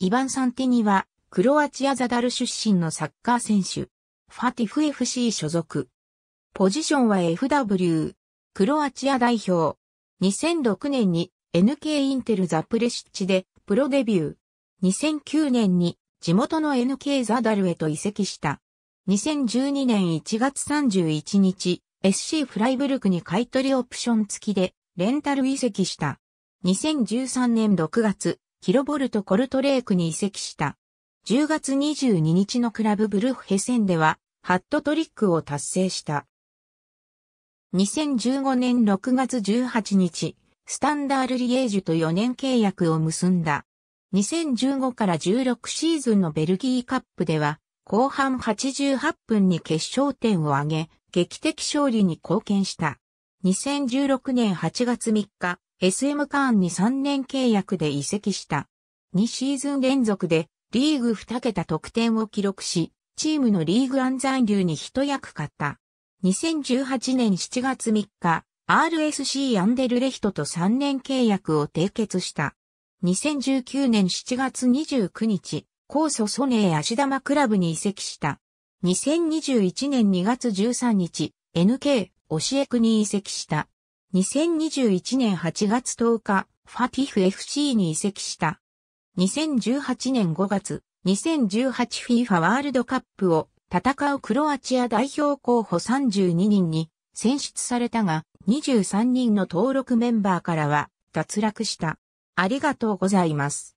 イバン・サンティニは、クロアチアザダル出身のサッカー選手。ファティフ FC 所属。ポジションは FW。クロアチア代表。2006年に NK インテルザプレシッチでプロデビュー。2009年に地元の NK ザダルへと移籍した。2012年1月31日、SC フライブルクに買取オプション付きでレンタル移籍した。2013年6月、キロボルト・コルトレークに移籍した。10月22日のクラブブルッヘ戦では、ハットトリックを達成した。2015年6月18日、スタンダールリエージュと4年契約を結んだ。2015から16シーズンのベルギーカップでは、後半88分に決勝点を挙げ、劇的勝利に貢献した。2016年8月3日、SM カーンに3年契約で移籍した。2シーズン連続でリーグ2桁得点を記録し、チームのリーグ安残留に一役買った。2018年7月3日、RSC アンデルレヒトと3年契約を締結した。2019年7月29日、高祖ソネー足玉クラブに移籍した。2021年2月13日、NK 教えクに移籍した。2021年8月10日、ファティフ FC に移籍した。2018年5月、2018FIFA ワールドカップを戦うクロアチア代表候補32人に選出されたが、23人の登録メンバーからは脱落した。ありがとうございます。